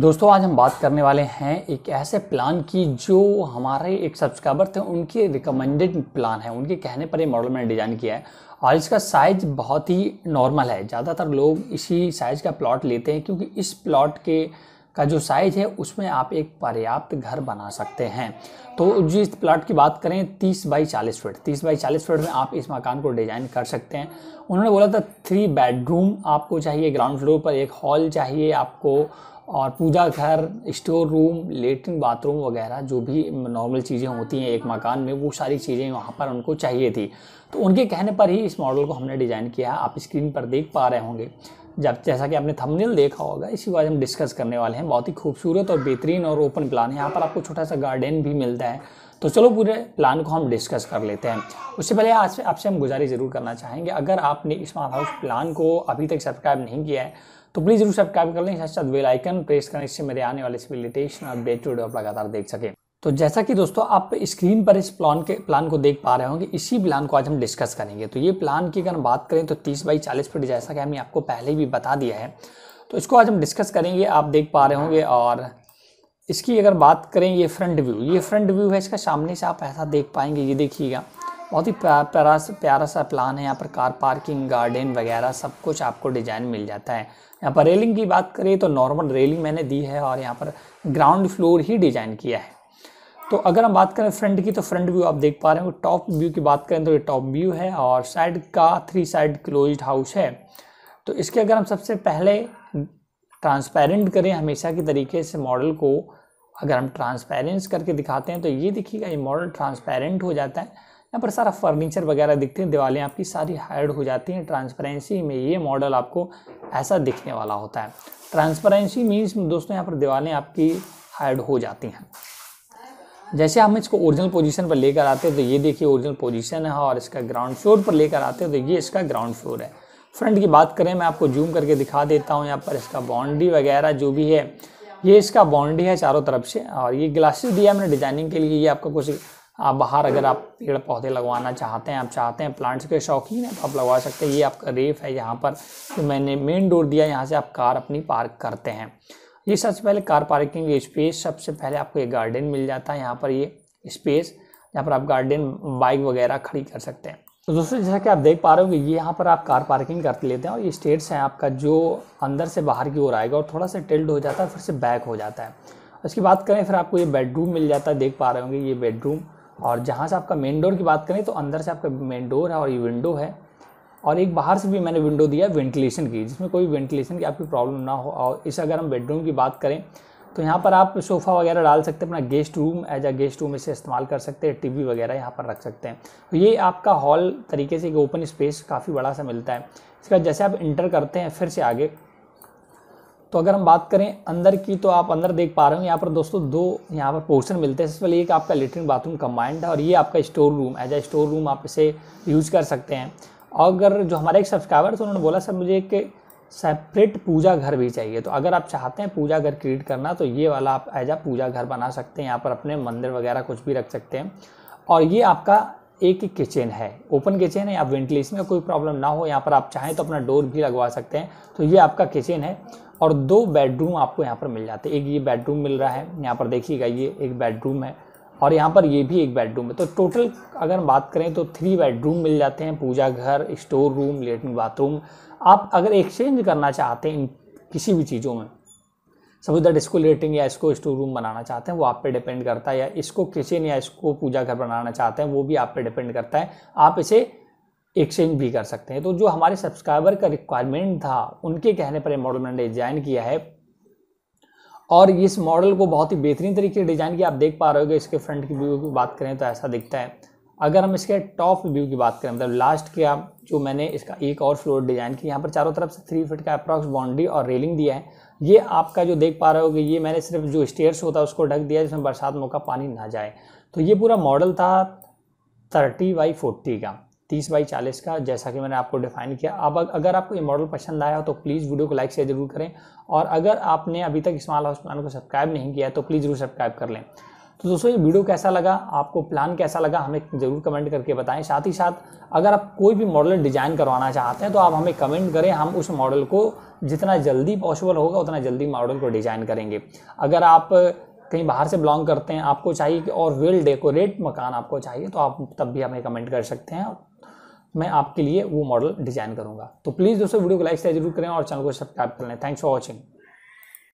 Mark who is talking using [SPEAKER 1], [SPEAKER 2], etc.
[SPEAKER 1] दोस्तों आज हम बात करने वाले हैं एक ऐसे प्लान की जो हमारे एक सब्सक्राइबर थे उनके रिकमेंडेड प्लान है उनके कहने पर ये मॉडल मैंने डिज़ाइन किया है और इसका साइज बहुत ही नॉर्मल है ज़्यादातर लोग इसी साइज़ का प्लॉट लेते हैं क्योंकि इस प्लॉट के का जो साइज है उसमें आप एक पर्याप्त घर बना सकते हैं तो जिस प्लाट की बात करें 30 बाई 40 फीट 30 बाई 40 फीट में आप इस मकान को डिज़ाइन कर सकते हैं उन्होंने बोला था थ्री बेडरूम आपको चाहिए ग्राउंड फ्लोर पर एक हॉल चाहिए आपको और पूजा घर स्टोर रूम लेटरिन बाथरूम वगैरह जो भी नॉर्मल चीज़ें होती हैं एक मकान में वो सारी चीज़ें वहाँ पर उनको चाहिए थी तो उनके कहने पर ही इस मॉडल को हमने डिज़ाइन किया है आप स्क्रीन पर देख पा रहे होंगे जब जैसा कि आपने थंबनेल देखा होगा इसी बारे में हम डिस्कस करने वाले हैं बहुत ही खूबसूरत और बेहतरीन और ओपन प्लान है यहाँ पर आपको छोटा सा गार्डन भी मिलता है तो चलो पूरे प्लान को हम डिस्कस कर लेते हैं उससे पहले आज आपसे हम गुजारिश ज़रूर करना चाहेंगे अगर आपने स्मार्ट हाउस प्लान को अभी तक सब्सक्राइब नहीं किया है तो प्लीज़ जरूर सब्सक्राइब कर लें साथ साथ बेल आइकन प्रेस करें इससे मेरे आने वाले सभी लेटेस्ट अपडेट वीडियो आप लगातार देख सकें तो जैसा कि दोस्तों आप स्क्रीन पर इस प्लान के प्लान को देख पा रहे होंगे इसी प्लान को आज हम डिस्कस करेंगे तो ये प्लान की अगर बात करें तो तीस बाई चालीस फीट जैसा कि हमने आपको पहले भी बता दिया है तो इसको आज हम डिस्कस करेंगे आप देख पा रहे होंगे और इसकी अगर बात करें ये फ्रंट व्यू ये फ्रंट व्यू है इसका सामने से आप ऐसा देख पाएंगे ये देखिएगा बहुत ही प्यारा सा प्यारा सा प्लान है यहाँ पर कार पार्किंग गार्डन वगैरह सब कुछ आपको डिज़ाइन मिल जाता है यहाँ पर रेलिंग की बात करें तो नॉर्मल रेलिंग मैंने दी है और यहाँ पर ग्राउंड फ्लोर ही डिज़ाइन किया है तो अगर हम बात करें फ्रंट की तो फ्रंट व्यू आप देख पा रहे हो टॉप व्यू की बात करें तो ये टॉप व्यू है और साइड का थ्री साइड क्लोज हाउस है तो इसके अगर हम सबसे पहले ट्रांसपेरेंट करें हमेशा के तरीके से मॉडल को अगर हम ट्रांसपेरेंस करके दिखाते हैं तो ये देखिएगा ये मॉडल ट्रांसपेरेंट हो जाता है यहाँ पर सारा फर्नीचर वगैरह दिखते हैं दिवालें आपकी सारी हाइड हो जाती हैं ट्रांसपेरेंसी में ये मॉडल आपको ऐसा दिखने वाला होता है ट्रांसपेरेंसी मीन्स दोस्तों यहाँ पर दिवालें आपकी हाइड हो जाती हैं जैसे हम इसको ओरिजिनल पोजीशन पर लेकर आते हैं तो ये देखिए ओरिजिनल पोजीशन है और इसका ग्राउंड फ्लोर पर लेकर आते हैं तो ये इसका ग्राउंड फ्लोर है फ्रंट की बात करें मैं आपको जूम करके दिखा देता हूँ यहाँ पर इसका बाउंड्री वगैरह जो भी है ये इसका बाउंड्री है चारों तरफ से और ये ग्लासेस दिया हमने डिजाइनिंग के लिए ये आपका कुछ आप बाहर अगर आप पेड़ पौधे लगवाना चाहते हैं आप चाहते हैं प्लांट्स के शौकीन हैं तो आप लगवा सकते हैं ये आपका रेफ है यहाँ पर जो तो मैंने मेन डोर दिया यहाँ से आप कार अपनी पार्क करते हैं ये सबसे पहले कार पार्किंग स्पेस सबसे पहले आपको ये गार्डन मिल जाता है यहाँ पर ये स्पेस यहाँ पर आप गार्डन बाइक वगैरह खड़ी कर सकते हैं तो दोस्तों जैसा कि आप देख पा रहे हो कि ये यहाँ पर आप कार पार्किंग कर लेते हैं और ये स्टेट्स हैं आपका जो अंदर से बाहर की ओर आएगा और थोड़ा सा टिल्ड हो जाता है फिर से बैक हो जाता है उसकी बात करें फिर आपको ये बेडरूम मिल जाता है देख पा रहे होंगे ये बेडरूम और जहाँ से आपका मेन डोर की बात करें तो अंदर से आपका मेन डोर है और ये विंडो है और एक बाहर से भी मैंने विंडो दिया है वेंटिलेशन की जिसमें कोई वेंटिलेशन की आपकी प्रॉब्लम ना हो और इस अगर हम बेडरूम की बात करें तो यहाँ पर आप सोफ़ा वगैरह डाल सकते हैं अपना guest room as a guest room इसे इस्तेमाल कर सकते हैं टीवी वगैरह यहाँ पर रख सकते हैं तो ये आपका हॉल तरीके से एक ओपन स्पेस काफ़ी बड़ा सा मिलता है इसका जैसे आप इंटर करते हैं फिर से आगे तो अगर हम बात करें अंदर की तो आप अंदर देख पा रहे हो यहाँ पर दोस्तों दो यहाँ पर पोर्शन मिलते हैं सबसे एक आपका लेटरिन बाथरूम कम्बाइंड है और ये आपका store room as a store room आप इसे यूज़ कर सकते हैं और अगर जो हमारे एक सब्सक्राइबर थे उन्होंने बोला सर मुझे एक सेपरेट पूजा घर भी चाहिए तो अगर आप चाहते हैं पूजा घर क्रिएट करना तो ये वाला आप एज आ पूजा घर बना सकते हैं यहाँ पर अपने मंदिर वगैरह कुछ भी रख सकते हैं और ये आपका एक ही किचन है ओपन किचन है आप वेंटिलेशन का कोई प्रॉब्लम ना हो यहाँ पर आप चाहें तो अपना डोर भी लगवा सकते हैं तो ये आपका किचन है और दो बेडरूम आपको यहाँ पर मिल जाते हैं एक ये बेडरूम मिल रहा है यहाँ पर देखिएगा ये एक बेडरूम है और यहाँ पर ये भी एक बेडरूम है तो टोटल अगर बात करें तो थ्री बेडरूम मिल जाते हैं पूजा घर स्टोर रूम लेटरिन बाथरूम आप अगर एक्सचेंज करना चाहते हैं इन किसी भी चीज़ों में सपोज दैट इसको लेटरिन या इसको स्टोर रूम बनाना चाहते हैं वो आप पे डिपेंड करता है या इसको किचन या इसको पूजा घर बनाना चाहते हैं वो भी आप पे डिपेंड करता है आप इसे एक्सचेंज भी कर सकते हैं तो जो हमारे सब्सक्राइबर का रिक्वायरमेंट था उनके कहने पर यह मॉडल मैंने डिज़ाइन किया है और इस मॉडल को बहुत ही बेहतरीन तरीके से डिज़ाइन किया आप देख पा रहे होगे इसके फ्रंट की व्यू की बात करें तो ऐसा दिखता है अगर हम इसके टॉप व्यू की बात करें मतलब लास्ट के आप जो मैंने इसका एक और फ्लोर डिज़ाइन किया यहाँ पर चारों तरफ से थ्री फिट का अप्रॉक्स बाउंड्री और रेलिंग दिया है ये आपका जो देख पा रहे हो ये मैंने सिर्फ जो स्टेयर्स होता है उसको ढक दिया जिसमें बरसात मौका पानी ना जाए तो ये पूरा मॉडल था थर्टी बाई फोर्टी का तीस बाई चालीस का जैसा कि मैंने आपको डिफाइन किया अब अगर आपको ये मॉडल पसंद आया हो तो प्लीज़ वीडियो को लाइक शेयर जरूर करें और अगर आपने अभी तक स्मॉल हाउस प्लान को सब्सक्राइब नहीं किया है तो प्लीज़ जरूर सब्सक्राइब कर लें तो दोस्तों ये वीडियो कैसा लगा आपको प्लान कैसा लगा हमें ज़रूर कमेंट करके बताएं साथ ही साथ अगर आप कोई भी मॉडल डिज़ाइन करवाना चाहते हैं तो आप हमें कमेंट करें हम उस मॉडल को जितना जल्दी पॉसिबल होगा उतना जल्दी मॉडल को डिज़ाइन करेंगे अगर आप कहीं बाहर से बिलोंग करते हैं आपको चाहिए कि और वेल डेकोरेट मकान आपको चाहिए तो आप तब भी हमें कमेंट कर सकते हैं मैं आपके लिए वो मॉडल डिजाइन करूँगा तो प्लीज़ दोस्तों वीडियो को लाइक शेयर जरूर करें और चैनल को सब्सक्राइब कर लें थैंक्स फॉर वॉचिंग